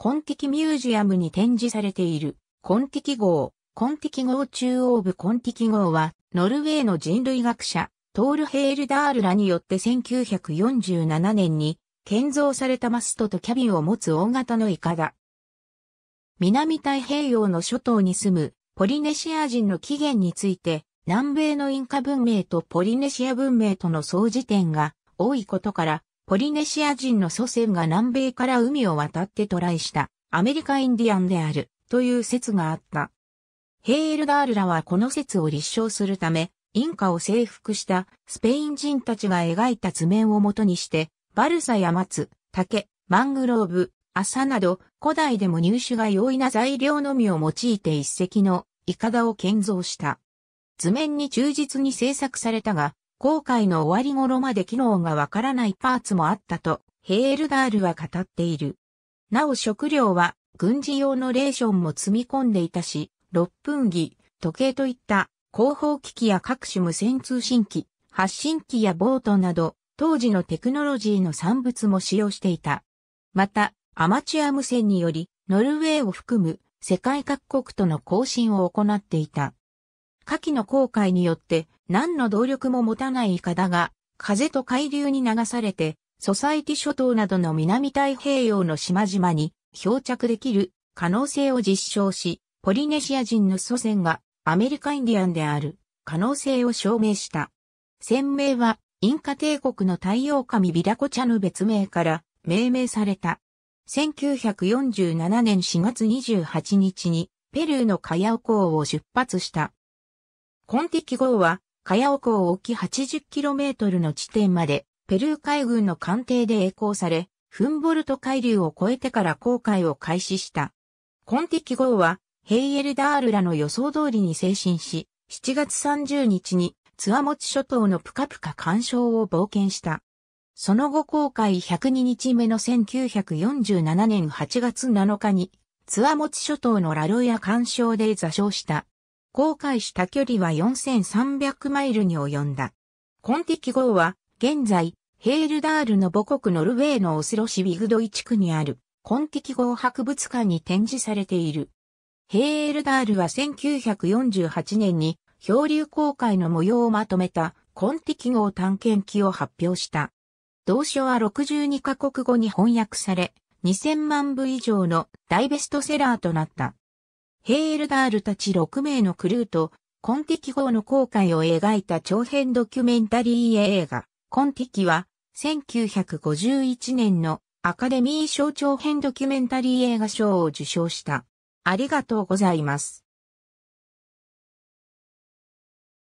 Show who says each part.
Speaker 1: コンティキミュージアムに展示されている、コンティキ号、コンティキ号中央部コンティキ号は、ノルウェーの人類学者、トール・ヘールダールらによって1947年に、建造されたマストとキャビンを持つ大型のイカだ。南太平洋の諸島に住む、ポリネシア人の起源について、南米のインカ文明とポリネシア文明との相似点が多いことから、ポリネシア人の祖先が南米から海を渡って渡来したアメリカインディアンであるという説があった。ヘールダールらはこの説を立証するため、インカを征服したスペイン人たちが描いた図面をもとにして、バルサや松、竹、マングローブ、麻など古代でも入手が容易な材料のみを用いて一石のイカダを建造した。図面に忠実に制作されたが、航海の終わり頃まで機能がわからないパーツもあったと、ヘールダールは語っている。なお食料は軍事用のレーションも積み込んでいたし、6分儀、時計といった広報機器や各種無線通信機、発信機やボートなど、当時のテクノロジーの産物も使用していた。また、アマチュア無線により、ノルウェーを含む世界各国との交信を行っていた。下記の航海によって何の動力も持たないイカだが、風と海流に流されて、ソサイティ諸島などの南太平洋の島々に漂着できる可能性を実証し、ポリネシア人の祖先がアメリカインディアンである可能性を証明した。船名はインカ帝国の太陽神ビラコチャの別名から命名された。1947年4月28日にペルーのカヤオ港を出発した。コンティキ号は、カヤオ港沖 80km の地点まで、ペルー海軍の艦艇で栄光され、フンボルト海流を越えてから航海を開始した。コンティキ号は、ヘイエルダールらの予想通りに精神し、7月30日に、ツアモチ諸島のプカプカ干渉を冒険した。その後航海102日目の1947年8月7日に、ツアモチ諸島のラロイア干渉で座礁した。航開した距離は4300マイルに及んだ。コンティキ号は、現在、ヘールダールの母国ノルウェーのオスロシビグドイ地区にある、コンティキ号博物館に展示されている。ヘールダールは1948年に、漂流航海の模様をまとめた、コンティキ号探検記を発表した。同書は62カ国語に翻訳され、2000万部以上の大ベストセラーとなった。ヘールダールたち6名のクルーと、コンティキ号の航海を描いた長編ドキュメンタリー映画、コンティキは、1951年のアカデミー賞長編ドキュメンタリー映画賞を受賞した。ありがとうございます。